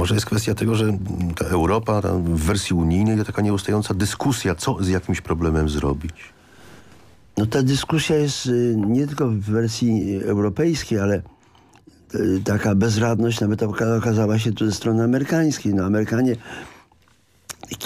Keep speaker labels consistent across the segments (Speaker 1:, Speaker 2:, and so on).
Speaker 1: Może jest kwestia tego, że ta Europa ta w wersji unijnej to taka nieustająca dyskusja, co z jakimś problemem zrobić.
Speaker 2: No ta dyskusja jest y, nie tylko w wersji europejskiej, ale y, taka bezradność nawet okazała się tu ze strony amerykańskiej. No Amerykanie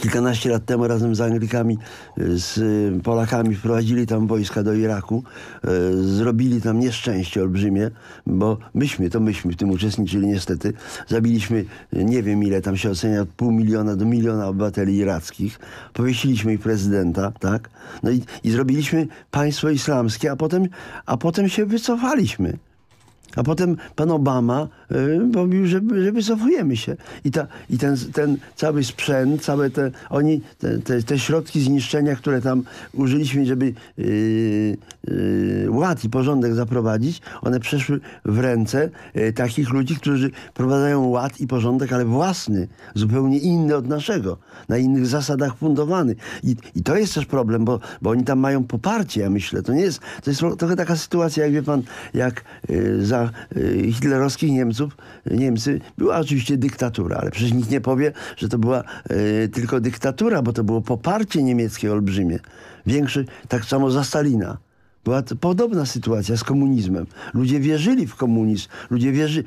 Speaker 2: kilkanaście lat temu razem z Anglikami, e, z Polakami wprowadzili tam wojska do Iraku. E, zrobili tam nieszczęście olbrzymie, bo myśmy, to myśmy w tym uczestniczyli niestety. Zabiliśmy, e, nie wiem ile tam się ocenia, od pół miliona do miliona obywateli irackich. Powiesiliśmy ich prezydenta, tak? No i, i zrobiliśmy państwo islamskie, a potem, a potem się wycofaliśmy. A potem pan Obama y, mówił, że, że wycofujemy się. I, ta, i ten, ten cały sprzęt, całe te, oni, te, te, te środki zniszczenia, które tam użyliśmy, żeby y, y ład i porządek zaprowadzić, one przeszły w ręce y, takich ludzi, którzy prowadzają ład i porządek, ale własny, zupełnie inny od naszego, na innych zasadach fundowany. I, i to jest też problem, bo, bo oni tam mają poparcie, ja myślę. To nie jest, to jest trochę taka sytuacja, jak wie pan, jak za za y, hitlerowskich Niemców, Niemcy była oczywiście dyktatura, ale przecież nikt nie powie, że to była y, tylko dyktatura, bo to było poparcie niemieckie olbrzymie. Większe, tak samo za Stalina. Była podobna sytuacja z komunizmem. Ludzie wierzyli w komunizm. Ludzie wierzy,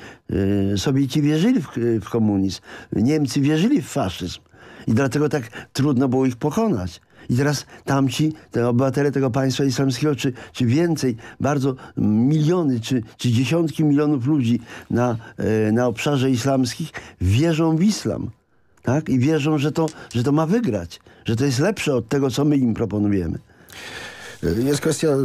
Speaker 2: y, Sowieci wierzyli w, w komunizm. Niemcy wierzyli w faszyzm. I dlatego tak trudno było ich pokonać. I teraz tamci, te obywatele tego państwa islamskiego, czy, czy więcej, bardzo miliony, czy, czy dziesiątki milionów ludzi na, e, na obszarze islamskich wierzą w islam. Tak? I wierzą, że to, że to ma wygrać, że to jest lepsze od tego, co my im proponujemy. E, jest kwestia